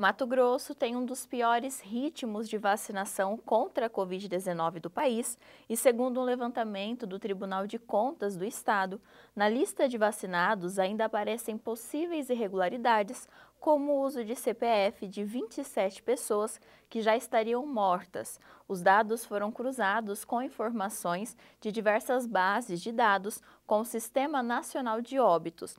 Mato Grosso tem um dos piores ritmos de vacinação contra a Covid-19 do país e, segundo um levantamento do Tribunal de Contas do Estado, na lista de vacinados ainda aparecem possíveis irregularidades, como o uso de CPF de 27 pessoas que já estariam mortas. Os dados foram cruzados com informações de diversas bases de dados com o Sistema Nacional de Óbitos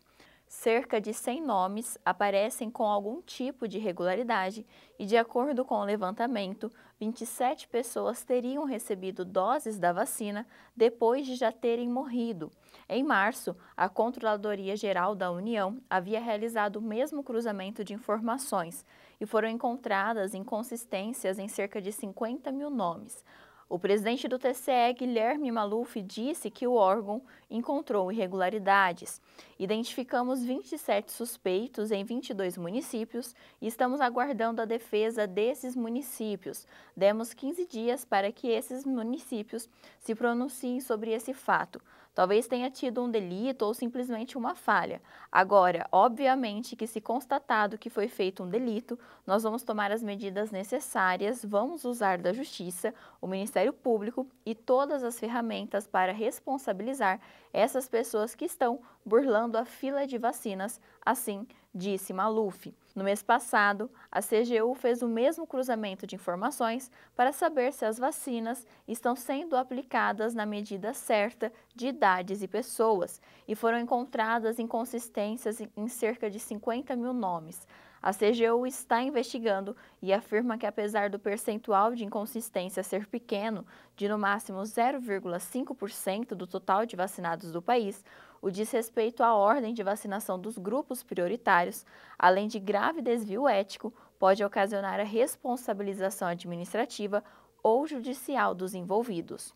cerca de 100 nomes aparecem com algum tipo de regularidade e, de acordo com o levantamento, 27 pessoas teriam recebido doses da vacina depois de já terem morrido. Em março, a Controladoria Geral da União havia realizado o mesmo cruzamento de informações e foram encontradas inconsistências em cerca de 50 mil nomes. O presidente do TCE, Guilherme Maluf, disse que o órgão encontrou irregularidades. Identificamos 27 suspeitos em 22 municípios e estamos aguardando a defesa desses municípios. Demos 15 dias para que esses municípios se pronunciem sobre esse fato. Talvez tenha tido um delito ou simplesmente uma falha. Agora, obviamente que se constatado que foi feito um delito, nós vamos tomar as medidas necessárias, vamos usar da justiça, o Ministério Ministério Público e todas as ferramentas para responsabilizar essas pessoas que estão burlando a fila de vacinas, assim disse Maluf. No mês passado, a CGU fez o mesmo cruzamento de informações para saber se as vacinas estão sendo aplicadas na medida certa de idades e pessoas, e foram encontradas inconsistências em cerca de 50 mil nomes. A CGU está investigando e afirma que, apesar do percentual de inconsistência ser pequeno, de no máximo 0,5% do total de vacinados do país, o desrespeito à ordem de vacinação dos grupos prioritários, além de grave desvio ético, pode ocasionar a responsabilização administrativa ou judicial dos envolvidos.